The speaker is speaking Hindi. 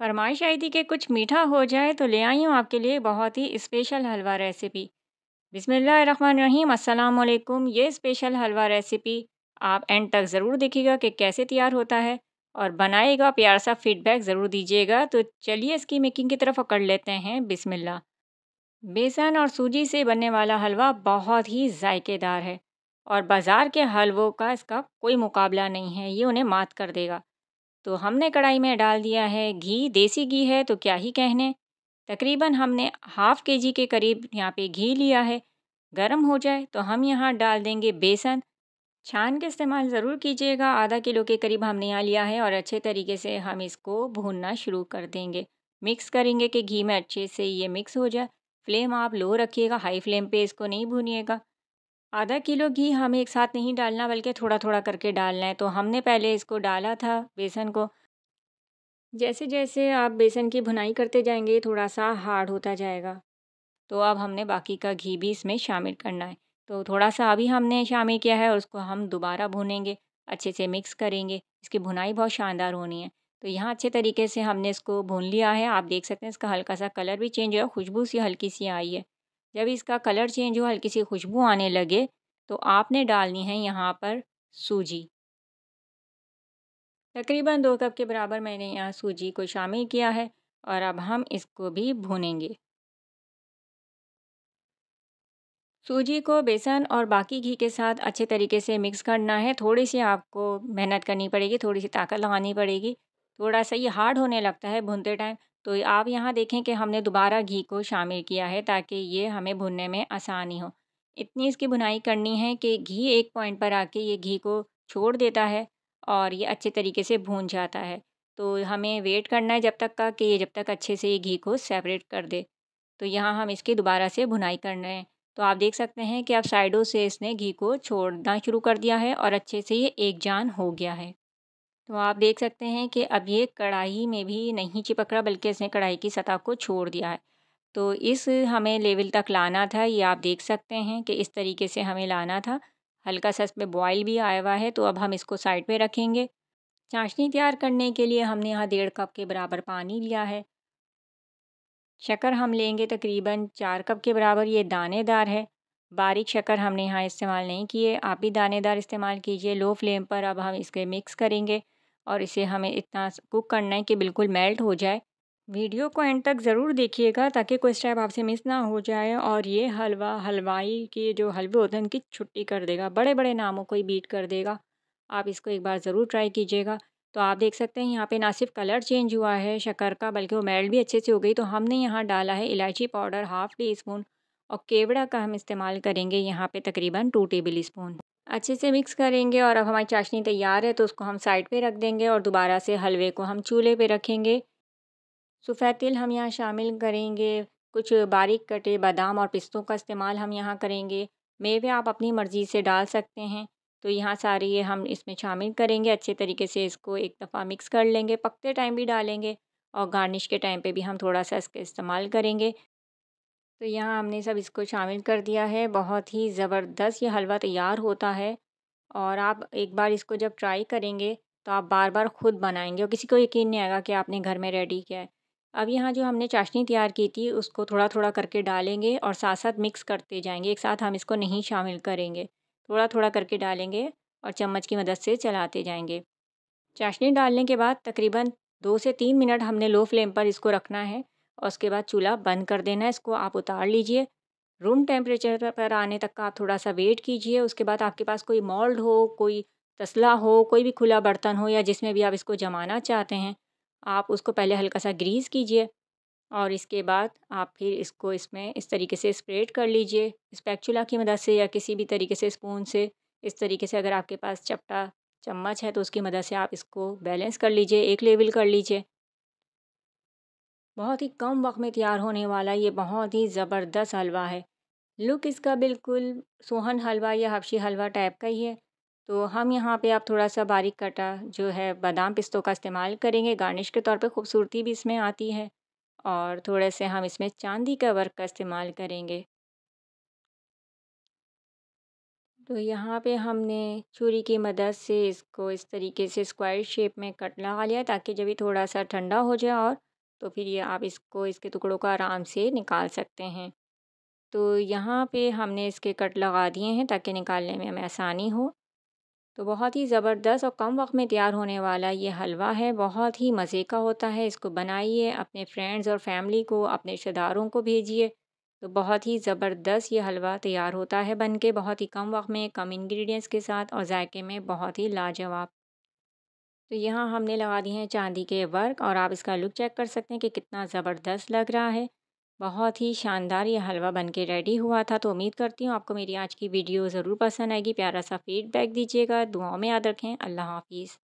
फरमाइश आई थी कि कुछ मीठा हो जाए तो ले आई हूँ आपके लिए बहुत ही स्पेशल हलवा रेसिपी बिसमीम अल्लाम ये स्पेशल हलवा रेसिपी आप एंड तक ज़रूर देखिएगा कि कैसे तैयार होता है और बनाएगा प्यार सा फीडबैक ज़रूर दीजिएगा तो चलिए इसकी मेकिंग की तरफ अकड़ लेते हैं बिसमिल्ला बेसन और सूजी से बनने वाला हलवा बहुत ही जायकेदार है और बाज़ार के हलवों का इसका कोई मुकाबला नहीं है ये उन्हें मात कर देगा तो हमने कढ़ाई में डाल दिया है घी देसी घी है तो क्या ही कहने तकरीबन हमने हाफ़ के जी के करीब यहाँ पे घी लिया है गर्म हो जाए तो हम यहाँ डाल देंगे बेसन छान के इस्तेमाल ज़रूर कीजिएगा आधा किलो के करीब हमने यहाँ लिया है और अच्छे तरीके से हम इसको भूनना शुरू कर देंगे मिक्स करेंगे कि घी में अच्छे से ये मिक्स हो जाए फ्लेम आप लो रखिएगा हाई फ्लेम पे इसको नहीं भूनिएगा आधा किलो घी हमें एक साथ नहीं डालना बल्कि थोड़ा थोड़ा करके डालना है तो हमने पहले इसको डाला था बेसन को जैसे जैसे आप बेसन की भुनाई करते जाएंगे थोड़ा सा हार्ड होता जाएगा तो अब हमने बाकी का घी भी इसमें शामिल करना है तो थोड़ा सा अभी हमने शामिल किया है और उसको हम दोबारा भुनेंगे अच्छे से मिक्स करेंगे इसकी भुनाई बहुत शानदार होनी है तो यहाँ अच्छे तरीके से हमने इसको भून लिया है आप देख सकते हैं इसका हल्का सा कलर भी चेंज हुआ खुशबू सी हल्की सी आई है जब इसका कलर चेंज हो हल्की सी खुशबू आने लगे तो आपने डालनी है यहाँ पर सूजी तकरीबन दो कप के बराबर मैंने यहाँ सूजी को शामिल किया है और अब हम इसको भी भूनेंगे सूजी को बेसन और बाकी घी के साथ अच्छे तरीके से मिक्स करना है थोड़ी सी आपको मेहनत करनी पड़ेगी थोड़ी सी ताकत लगानी पड़ेगी थोड़ा सा ये हार्ड होने लगता है भूनते टाइम तो आप यहाँ देखें कि हमने दोबारा घी को शामिल किया है ताकि ये हमें भुनने में आसानी हो इतनी इसकी भुनाई करनी है कि घी एक पॉइंट पर आके ये घी को छोड़ देता है और ये अच्छे तरीके से भून जाता है तो हमें वेट करना है जब तक का कि ये जब तक अच्छे से ये घी को सेपरेट कर दे तो यहाँ हम इसकी दोबारा से भुनाई कर रहे हैं तो आप देख सकते हैं कि अब साइडों से इसने घी को छोड़ना शुरू कर दिया है और अच्छे से ये एक जान हो गया है तो आप देख सकते हैं कि अब ये कढ़ाई में भी नहीं चिपक रहा बल्कि इसने कढ़ाई की सतह को छोड़ दिया है तो इस हमें लेवल तक लाना था ये आप देख सकते हैं कि इस तरीके से हमें लाना था हल्का सा इसमें बॉयल भी आया हुआ है तो अब हम इसको साइड पे रखेंगे चाशनी तैयार करने के लिए हमने यहाँ डेढ़ कप के बराबर पानी लिया है शक्कर हम लेंगे तकरीबन चार कप के बराबर ये दानेदार है बारीक शक्कर हमने यहाँ इस्तेमाल नहीं किए आप भी दानेदार इस्तेमाल कीजिए लो फ्लेम पर अब हम इसके मिक्स करेंगे और इसे हमें इतना कुक करना है कि बिल्कुल मेल्ट हो जाए वीडियो को एंड तक ज़रूर देखिएगा ताकि कोई स्टेप आपसे मिस ना हो जाए और ये हलवा हलवाई के जो हलवे होते हैं उनकी छुट्टी कर देगा बड़े बड़े नामों को ही बीट कर देगा आप इसको एक बार ज़रूर ट्राई कीजिएगा तो आप देख सकते हैं यहाँ पे ना सिर्फ कलर चेंज हुआ है शकर का बल्कि वो मेल्ट भी अच्छे से हो गई तो हमने यहाँ डाला है इलायची पाउडर हाफ़ टी स्पून और केवड़ा का हम इस्तेमाल करेंगे यहाँ पर तकरीबन टू टेबल स्पून अच्छे से मिक्स करेंगे और अब हमारी चाशनी तैयार है तो उसको हम साइड पे रख देंगे और दोबारा से हलवे को हम चूल्हे पे रखेंगे सफ़ेद तिल हम यहाँ शामिल करेंगे कुछ बारीक कटे बादाम और पिस्तों का इस्तेमाल हम यहाँ करेंगे मेवे आप अपनी मर्ज़ी से डाल सकते हैं तो यहाँ सारी ये हम इसमें शामिल करेंगे अच्छे तरीके से इसको एक दफ़ा मिक्स कर लेंगे पकते टाइम भी डालेंगे और गार्निश के टाइम पर भी हम थोड़ा सा इसका इस्तेमाल करेंगे तो यहाँ हमने सब इसको शामिल कर दिया है बहुत ही ज़बरदस्त ये हलवा तैयार होता है और आप एक बार इसको जब ट्राई करेंगे तो आप बार बार ख़ुद बनाएंगे और किसी को यकीन नहीं आएगा कि आपने घर में रेडी किया है अब यहाँ जो हमने चाशनी तैयार की थी उसको थोड़ा थोड़ा करके डालेंगे और साथ साथ मिक्स करते जाएंगे एक साथ हम इसको नहीं शामिल करेंगे थोड़ा थोड़ा करके डालेंगे और चम्मच की मदद से चलाते जाएंगे चाशनी डालने के बाद तकरीबन दो से तीन मिनट हमने लो फ्लेम पर इसको रखना है और उसके बाद चूल्हा बंद कर देना है इसको आप उतार लीजिए रूम टेम्परेचर पर आने तक का आप थोड़ा सा वेट कीजिए उसके बाद आपके पास कोई मॉल्ड हो कोई तसला हो कोई भी खुला बर्तन हो या जिसमें भी आप इसको जमाना चाहते हैं आप उसको पहले हल्का सा ग्रीस कीजिए और इसके बाद आप फिर इसको इसमें इस तरीके से स्प्रेड कर लीजिए स्पैक्चुला की मदद से या किसी भी तरीके से स्पून से इस तरीके से अगर आपके पास चपटा चम्मच है तो उसकी मदद से आप इसको बैलेंस कर लीजिए एक लेवल कर लीजिए बहुत ही कम वक्त में तैयार होने वाला ये बहुत ही ज़बरदस्त हलवा है लुक इसका बिल्कुल सोहन हलवा या हबशी हलवा टाइप का ही है तो हम यहाँ पे आप थोड़ा सा बारीक कटा जो है बादाम पिस्तों का इस्तेमाल करेंगे गार्निश के तौर पे खूबसूरती भी इसमें आती है और थोड़े से हम इसमें चांदी का वर्क का इस्तेमाल करेंगे तो यहाँ पे हमने छुरी की मदद से इसको इस तरीके से स्क्वायर शेप में कट लगा लिया ताकि जब ये थोड़ा सा ठंडा हो जाए और तो फिर ये आप इसको इसके टुकड़ों का आराम से निकाल सकते हैं तो यहाँ पे हमने इसके कट लगा दिए हैं ताकि निकालने में हमें आसानी हो तो बहुत ही ज़बरदस्त और कम वक्त में तैयार होने वाला ये हलवा है बहुत ही मज़े का होता है इसको बनाइए अपने फ्रेंड्स और फैमिली को अपने रिश्तेदारों को भेजिए तो बहुत ही ज़बरदस्त ये हलवा तैयार होता है बनके बहुत ही कम वक्त में कम इंग्रेडिएंट्स के साथ और जायके में बहुत ही लाजवाब तो यहाँ हमने लगा दिए हैं चांदी के वर्क और आप इसका लुक चेक कर सकते हैं कि कितना ज़बरदस्त लग रहा है बहुत ही शानदार ये हलवा बन के रेडी हुआ था तो उम्मीद करती हूँ आपको मेरी आज की वीडियो ज़रूर पसंद आएगी प्यारा सा फीडबैक दीजिएगा दुआओं में याद रखें अल्लाह हाफिज़